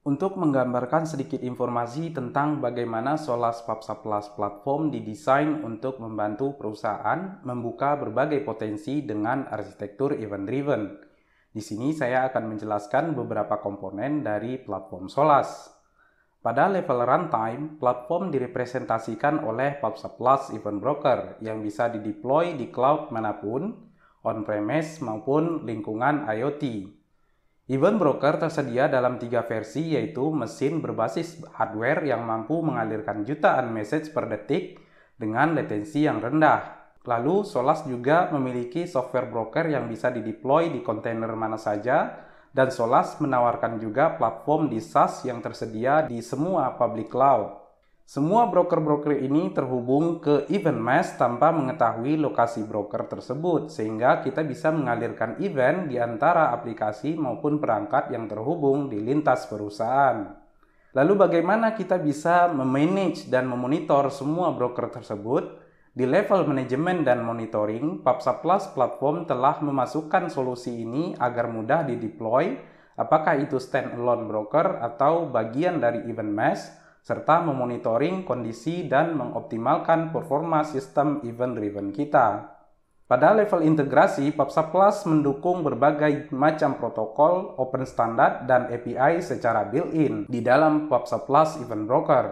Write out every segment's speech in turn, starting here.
untuk menggambarkan sedikit informasi tentang bagaimana Solas Papsa Plus platform didesain untuk membantu perusahaan membuka berbagai potensi dengan arsitektur event-driven. Di sini saya akan menjelaskan beberapa komponen dari platform Solas. Pada level runtime, platform direpresentasikan oleh Pubsa Plus Event Broker yang bisa dideploy di cloud manapun, on-premise maupun lingkungan IoT. Event Broker tersedia dalam tiga versi yaitu mesin berbasis hardware yang mampu mengalirkan jutaan message per detik dengan latensi yang rendah. Lalu Solas juga memiliki software broker yang bisa dideploy di kontainer mana saja dan Solas menawarkan juga platform di SaaS yang tersedia di semua public cloud. Semua broker-broker ini terhubung ke event mesh tanpa mengetahui lokasi broker tersebut, sehingga kita bisa mengalirkan event di antara aplikasi maupun perangkat yang terhubung di lintas perusahaan. Lalu bagaimana kita bisa memanage dan memonitor semua broker tersebut? Di level manajemen dan monitoring, Papsa Plus platform telah memasukkan solusi ini agar mudah dideploy, apakah itu standalone broker atau bagian dari event mesh, serta memonitoring kondisi dan mengoptimalkan performa sistem event-driven kita. Pada level integrasi, PAPSA Plus mendukung berbagai macam protokol, open standard, dan API secara built-in di dalam PAPSA Plus Event Broker.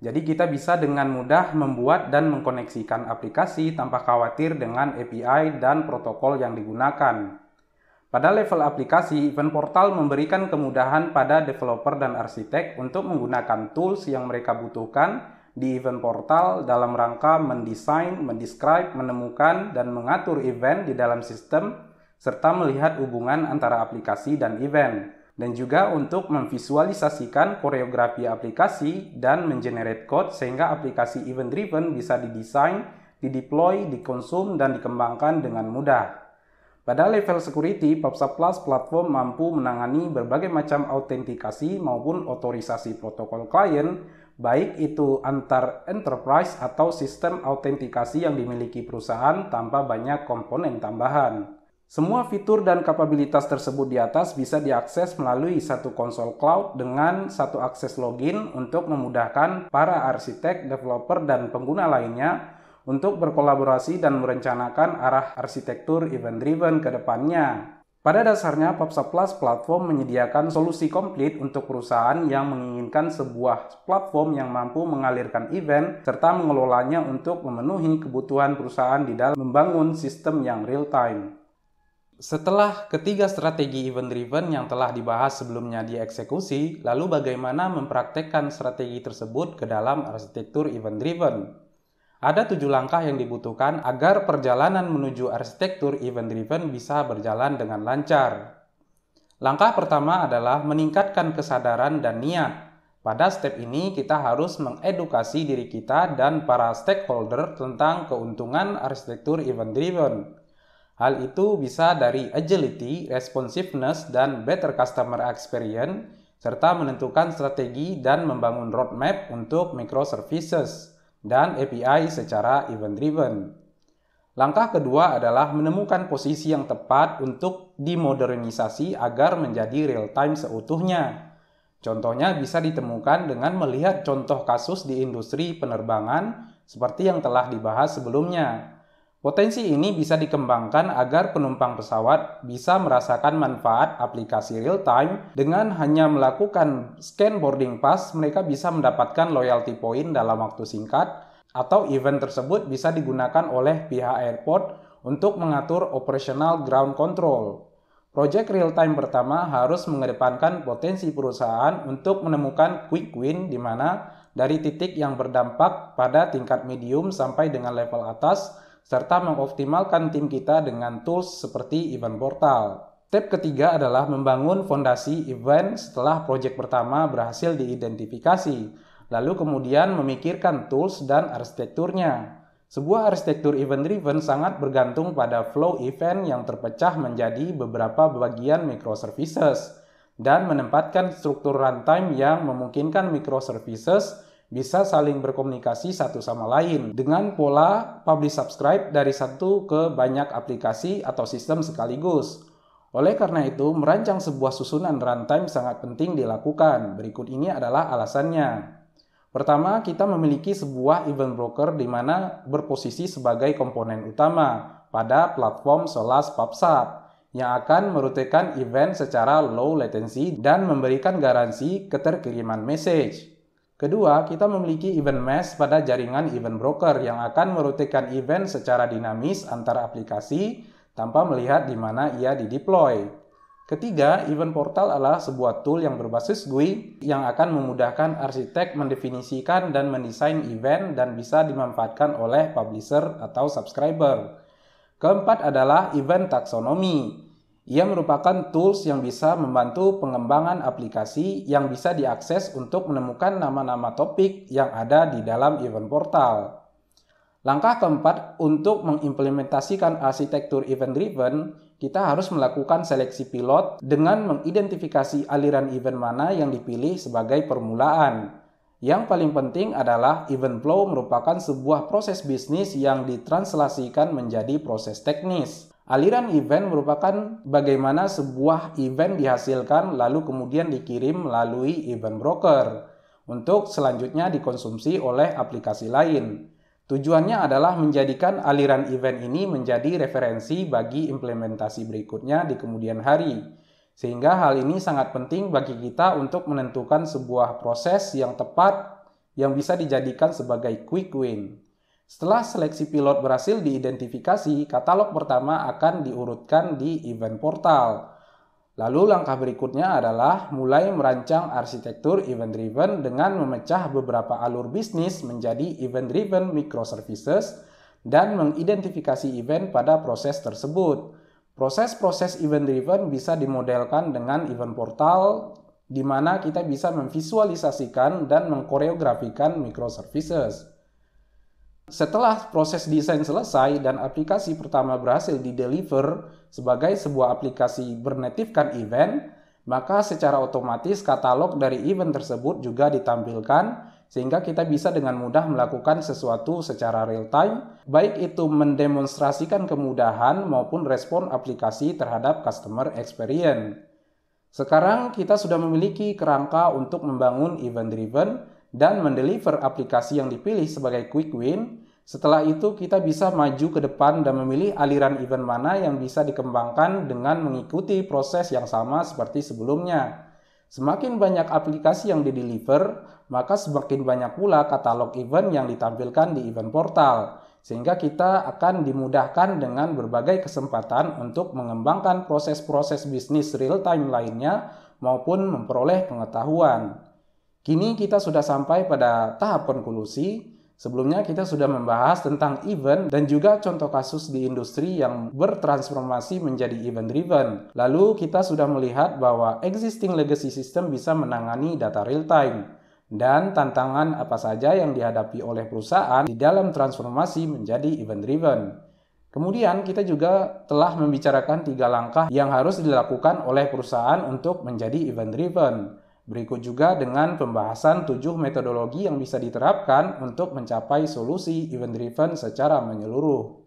Jadi kita bisa dengan mudah membuat dan mengkoneksikan aplikasi tanpa khawatir dengan API dan protokol yang digunakan. Pada level aplikasi, event portal memberikan kemudahan pada developer dan arsitek untuk menggunakan tools yang mereka butuhkan di event portal dalam rangka mendesain, mendescribe, menemukan, dan mengatur event di dalam sistem, serta melihat hubungan antara aplikasi dan event, dan juga untuk memvisualisasikan koreografi aplikasi dan mengenerate code sehingga aplikasi event-driven bisa didesain, dideploy, dikonsum, dan dikembangkan dengan mudah. Pada level security, Popsa Plus platform mampu menangani berbagai macam autentikasi maupun otorisasi protokol klien, baik itu antar enterprise atau sistem autentikasi yang dimiliki perusahaan tanpa banyak komponen tambahan. Semua fitur dan kapabilitas tersebut di atas bisa diakses melalui satu konsol cloud dengan satu akses login untuk memudahkan para arsitek, developer, dan pengguna lainnya untuk berkolaborasi dan merencanakan arah arsitektur event-driven ke depannya. Pada dasarnya, Popsa Plus platform menyediakan solusi komplit untuk perusahaan yang menginginkan sebuah platform yang mampu mengalirkan event serta mengelolanya untuk memenuhi kebutuhan perusahaan di dalam membangun sistem yang real time. Setelah ketiga strategi event-driven yang telah dibahas sebelumnya dieksekusi, lalu bagaimana mempraktekkan strategi tersebut ke dalam arsitektur event-driven? Ada tujuh langkah yang dibutuhkan agar perjalanan menuju arsitektur event-driven bisa berjalan dengan lancar. Langkah pertama adalah meningkatkan kesadaran dan niat. Pada step ini, kita harus mengedukasi diri kita dan para stakeholder tentang keuntungan arsitektur event-driven. Hal itu bisa dari agility, responsiveness, dan better customer experience, serta menentukan strategi dan membangun roadmap untuk microservices dan API secara event-driven. Langkah kedua adalah menemukan posisi yang tepat untuk dimodernisasi agar menjadi real-time seutuhnya. Contohnya bisa ditemukan dengan melihat contoh kasus di industri penerbangan seperti yang telah dibahas sebelumnya. Potensi ini bisa dikembangkan agar penumpang pesawat bisa merasakan manfaat aplikasi real time dengan hanya melakukan scan boarding pass mereka bisa mendapatkan loyalty point dalam waktu singkat atau event tersebut bisa digunakan oleh pihak airport untuk mengatur operational ground control. Project real time pertama harus mengedepankan potensi perusahaan untuk menemukan quick win di mana dari titik yang berdampak pada tingkat medium sampai dengan level atas serta mengoptimalkan tim kita dengan tools seperti event portal. Step ketiga adalah membangun fondasi event setelah proyek pertama berhasil diidentifikasi, lalu kemudian memikirkan tools dan arsitekturnya. Sebuah arsitektur event-driven sangat bergantung pada flow event yang terpecah menjadi beberapa bagian microservices dan menempatkan struktur runtime yang memungkinkan microservices bisa saling berkomunikasi satu sama lain dengan pola publish subscribe dari satu ke banyak aplikasi atau sistem sekaligus. Oleh karena itu, merancang sebuah susunan runtime sangat penting dilakukan. Berikut ini adalah alasannya. Pertama, kita memiliki sebuah event broker di mana berposisi sebagai komponen utama pada platform Solas PubSub yang akan merutekan event secara low latency dan memberikan garansi keterkiriman message. Kedua, kita memiliki event mesh pada jaringan event broker yang akan merutekan event secara dinamis antara aplikasi tanpa melihat di mana ia dideploy. Ketiga, event portal adalah sebuah tool yang berbasis GUI yang akan memudahkan arsitek mendefinisikan dan mendesain event dan bisa dimanfaatkan oleh publisher atau subscriber. Keempat adalah event taksonomi ia merupakan tools yang bisa membantu pengembangan aplikasi yang bisa diakses untuk menemukan nama-nama topik yang ada di dalam event portal. Langkah keempat untuk mengimplementasikan arsitektur event-driven, kita harus melakukan seleksi pilot dengan mengidentifikasi aliran event mana yang dipilih sebagai permulaan. Yang paling penting adalah event flow merupakan sebuah proses bisnis yang ditranslasikan menjadi proses teknis. Aliran event merupakan bagaimana sebuah event dihasilkan lalu kemudian dikirim melalui event broker untuk selanjutnya dikonsumsi oleh aplikasi lain. Tujuannya adalah menjadikan aliran event ini menjadi referensi bagi implementasi berikutnya di kemudian hari. Sehingga hal ini sangat penting bagi kita untuk menentukan sebuah proses yang tepat yang bisa dijadikan sebagai quick win. Setelah seleksi pilot berhasil diidentifikasi, katalog pertama akan diurutkan di event portal. Lalu langkah berikutnya adalah mulai merancang arsitektur event driven dengan memecah beberapa alur bisnis menjadi event driven microservices dan mengidentifikasi event pada proses tersebut. Proses-proses event driven bisa dimodelkan dengan event portal di mana kita bisa memvisualisasikan dan mengkoreografikan microservices. Setelah proses desain selesai dan aplikasi pertama berhasil dideliver sebagai sebuah aplikasi bernetifkan event, maka secara otomatis katalog dari event tersebut juga ditampilkan sehingga kita bisa dengan mudah melakukan sesuatu secara real time, baik itu mendemonstrasikan kemudahan maupun respon aplikasi terhadap customer experience. Sekarang kita sudah memiliki kerangka untuk membangun event driven dan mendeliver aplikasi yang dipilih sebagai quick win. Setelah itu kita bisa maju ke depan dan memilih aliran event mana yang bisa dikembangkan dengan mengikuti proses yang sama seperti sebelumnya. Semakin banyak aplikasi yang dideliver, maka semakin banyak pula katalog event yang ditampilkan di event portal, sehingga kita akan dimudahkan dengan berbagai kesempatan untuk mengembangkan proses-proses bisnis real time lainnya maupun memperoleh pengetahuan. Kini kita sudah sampai pada tahap konklusi. Sebelumnya kita sudah membahas tentang event dan juga contoh kasus di industri yang bertransformasi menjadi event driven. Lalu kita sudah melihat bahwa existing legacy system bisa menangani data real time dan tantangan apa saja yang dihadapi oleh perusahaan di dalam transformasi menjadi event driven. Kemudian kita juga telah membicarakan tiga langkah yang harus dilakukan oleh perusahaan untuk menjadi event driven. Berikut juga dengan pembahasan tujuh metodologi yang bisa diterapkan untuk mencapai solusi event-driven secara menyeluruh.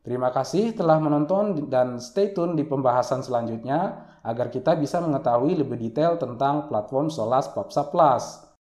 Terima kasih telah menonton dan stay tune di pembahasan selanjutnya agar kita bisa mengetahui lebih detail tentang platform Solas Popsa Plus.